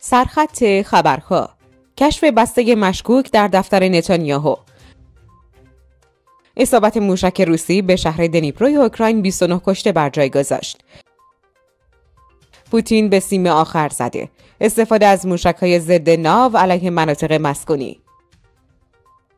سرخط خبرها کشف بسته مشکوک در دفتر نتانیاهو اصابت موشک روسی به شهر دنیپروی اوکراین 29 کشته بر جای گذاشت پوتین به سیم آخر زده استفاده از موشک های ضد ناو علیه مناطق مسکونی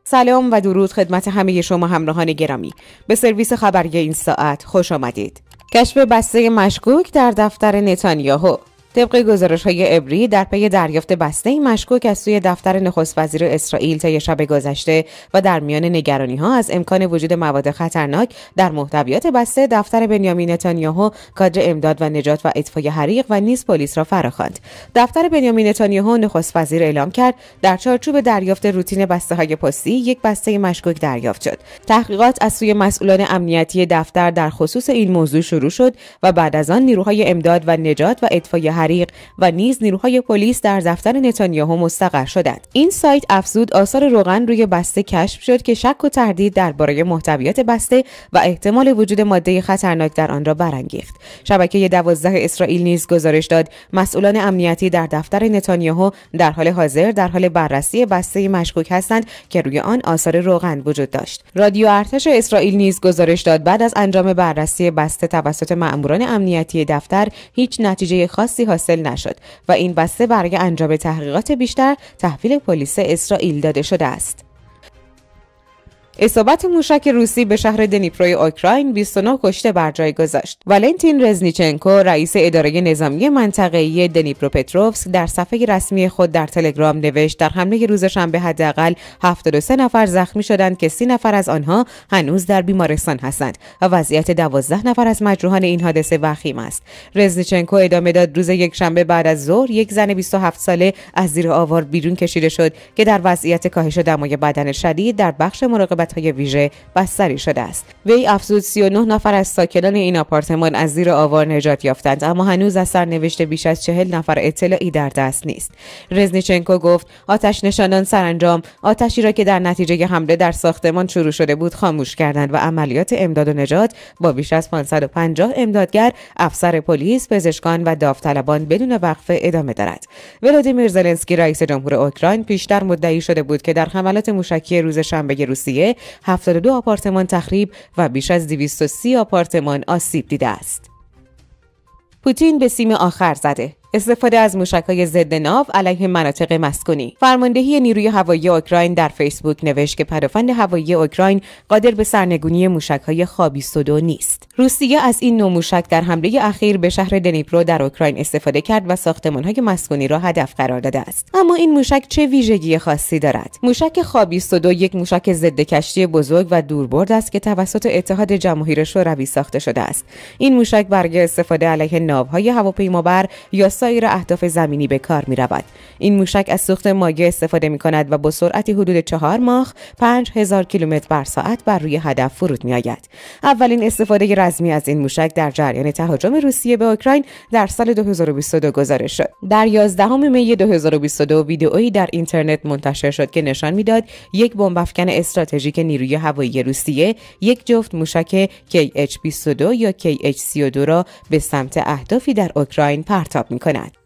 سلام و درود خدمت همه شما همراهان گرامی به سرویس خبری این ساعت خوش آمدید کشف بسته مشکوک در دفتر نتانیاهو طبق گزارش های ابری در پی دریافت بسته مشکوک از سوی دفتر نخست وزیر اسرائیل طی شب گذشته و در میان نگرانی ها از امکان وجود مواد خطرناک در محتویات بسته دفتر بنیامین نتانیاهو کادر امداد و نجات و اطفای حریق و نیز پلیس را فراخواند دفتر بنیامین نتانیاهو نخست وزیر اعلام کرد در چارچوب دریافت روتین بسته های پستی یک بسته مشکوک دریافت شد تحقیقات از سوی مسئولان امنیتی دفتر در خصوص این موضوع شروع شد و بعد از آن نیروهای امداد و نجات و اطفای و نیز نیروهای پلیس در دفتر نتانیاهو مستقر شدند این سایت افزود آثار روغن روی بسته کشف شد که شک و تردید درباره محتویات بسته و احتمال وجود ماده خطرناک در آن را برانگیخت شبکه دوازده اسرائیل نیز گزارش داد مسئولان امنیتی در دفتر نتانیاهو در حال حاضر در حال بررسی بسته مشکوک هستند که روی آن آثار روغن وجود داشت رادیو ارتش اسرائیل نیز گزارش داد بعد از انجام بررسی بسته توسط ماموران امنیتی دفتر هیچ نتیجه خاصی حاصل نشد و این بسته برای انجام تحقیقات بیشتر تحویل پلیس اسرائیل داده شده است. اصابت موشک روسی به شهر دنیپروی اوکراین 29 کشته بر جای گذاشت. والنتین رزنیچنکو رئیس اداره نظامی منطقه‌ای دنیپروپتروفسک در صفحه رسمی خود در تلگرام نوشت در حمله روز شنبه حداقل 73 نفر زخمی شدند که 30 نفر از آنها هنوز در بیمارستان هستند و وضعیت 12 نفر از مجروحان این حادثه وخیم است. رزنیچنکو ادامه داد روز شنبه بعد از ظهر یک زن 27 ساله از زیر آوار بیرون کشیده شد که در وضعیت کاهش دمای بدن شدید در بخش مراقبت رقابت های ویژه بستری شده است وی افزود 39 نفر از ساکنان این آپارتمان از زیر آوار نجات یافتند اما هنوز از سرنوشت بیش از 40 نفر اطلاعی در دست نیست رزنیچنکو گفت آتش نشانان سرانجام آتشی را که در نتیجه حمله در ساختمان شروع شده بود خاموش کردند و عملیات امداد و نجات با بیش از 550 امدادگر افسر پلیس پزشکان و داوطلبان بدون وقفه ادامه دارد ولادیمیر زلنسکی رئیس جمهور اوکراین پیشتر مدعی شده بود که در حملات موشکی روز شنبه روسیه 72 آپارتمان تخریب و بیش از 230 آپارتمان آسیب دیده است. پوتین به سیم آخر زده استفاده از موشکهای ضد ناو علیه مناطق مسکونی فرماندهی نیروی هوایی اوکراین در فیسبوک نوشت که پدافند هوایی اوکراین قادر به سرنگونی موشکهای صدو نیست روسیه از این نوع موشک در حمله اخیر به شهر دنیپرو در اوکراین استفاده کرد و های مسکونی را هدف قرار داده است اما این موشک چه ویژگی خاصی دارد موشک صدو یک موشک ضد کشتی بزرگ و دوربرد است که توسط اتحاد جماهیر شوروی ساخته شده است این موشک برای استفاده علیه ناوهای هواپیمابر یا سایر اهداف زمینی به کار می رود. این موشک از سوخت مایع استفاده می کند و با سرعتی حدود چهار ماخ 5000 کیلومتر بر ساعت بر روی هدف فرود می آید. اولین استفاده رزمی از این موشک در جریان تهاجم روسیه به اوکراین در سال 2022 گزارش شد. در 11 می 2022 ویدئویی در اینترنت منتشر شد که نشان میداد یک بمب افکن استراتژیک نیروی هوایی روسیه یک جفت موشک KH-22 یا KH-32 را به سمت اهدافی در اوکراین پرتاب می کند. coconut.